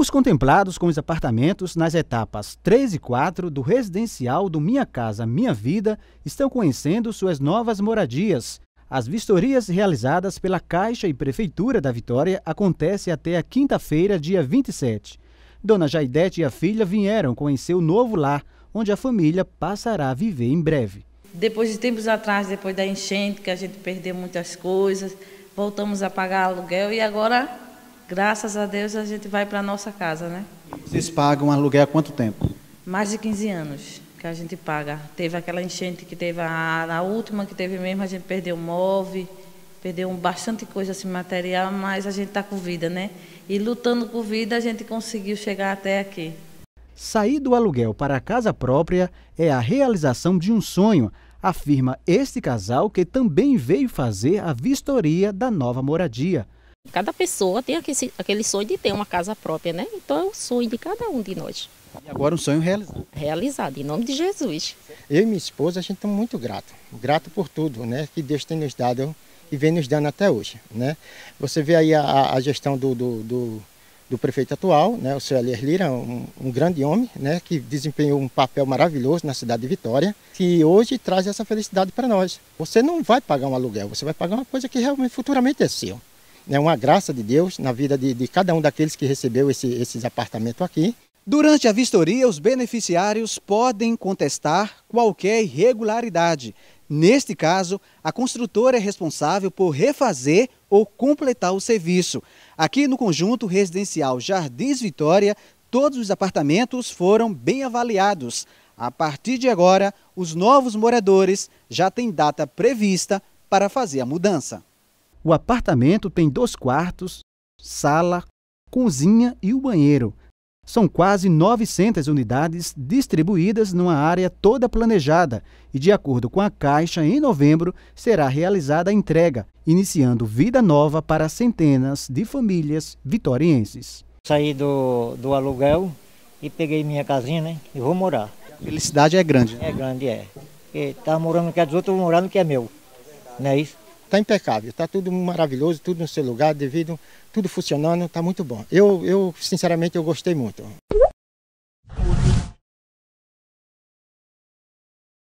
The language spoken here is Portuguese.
Os contemplados com os apartamentos nas etapas 3 e 4 do residencial do Minha Casa Minha Vida estão conhecendo suas novas moradias. As vistorias realizadas pela Caixa e Prefeitura da Vitória acontecem até a quinta-feira, dia 27. Dona Jaidete e a filha vieram conhecer o novo lar, onde a família passará a viver em breve. Depois de tempos atrás, depois da enchente, que a gente perdeu muitas coisas, voltamos a pagar aluguel e agora graças a Deus a gente vai para a nossa casa, né? Vocês pagam aluguel há quanto tempo? Mais de 15 anos que a gente paga. Teve aquela enchente que teve, a, a última que teve mesmo, a gente perdeu o móvel, perdeu bastante coisa assim, material, mas a gente está com vida, né? E lutando com vida, a gente conseguiu chegar até aqui. Sair do aluguel para a casa própria é a realização de um sonho, afirma este casal que também veio fazer a vistoria da nova moradia. Cada pessoa tem aquele, aquele sonho de ter uma casa própria, né? Então é o sonho de cada um de nós. E agora um sonho realizado. Realizado, em nome de Jesus. Eu e minha esposa, a gente está é muito grato. Grato por tudo, né? Que Deus tem nos dado e vem nos dando até hoje, né? Você vê aí a, a gestão do, do, do, do, prefeito atual, né? O senhor Elias Lira, um, um, grande homem, né? Que desempenhou um papel maravilhoso na cidade de Vitória, que hoje traz essa felicidade para nós. Você não vai pagar um aluguel, você vai pagar uma coisa que realmente futuramente é seu. É uma graça de Deus na vida de, de cada um daqueles que recebeu esse, esses apartamentos aqui. Durante a vistoria, os beneficiários podem contestar qualquer irregularidade. Neste caso, a construtora é responsável por refazer ou completar o serviço. Aqui no conjunto residencial Jardins Vitória, todos os apartamentos foram bem avaliados. A partir de agora, os novos moradores já têm data prevista para fazer a mudança. O apartamento tem dois quartos, sala, cozinha e o banheiro. São quase 900 unidades distribuídas numa área toda planejada e, de acordo com a Caixa, em novembro será realizada a entrega, iniciando vida nova para centenas de famílias vitorienses. Saí do, do aluguel e peguei minha casinha né, e vou morar. A felicidade é grande. Né? É grande, é. Estava tá morando no que é dos outros, vou morar no que é meu. Não é isso? está impecável, está tudo maravilhoso, tudo no seu lugar, devido, tudo funcionando, está muito bom. Eu, eu sinceramente, eu gostei muito.